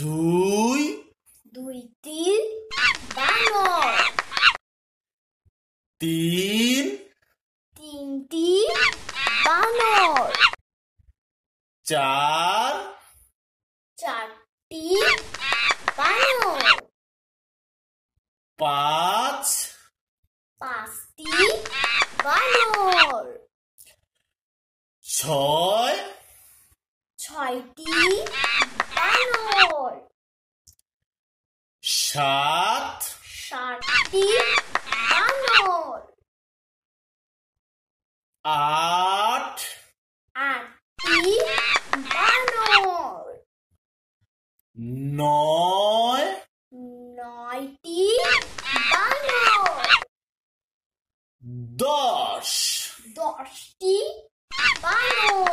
দুই দুইটি বানর তিন তিনটি বানর চার চারটি বানর পাঁচ পাঁচটি বানর ছয় ছয়টি বানর সাত সাতটি বানর আট আটটি বানর নয় নয়টি বানর দশ দশটি বানর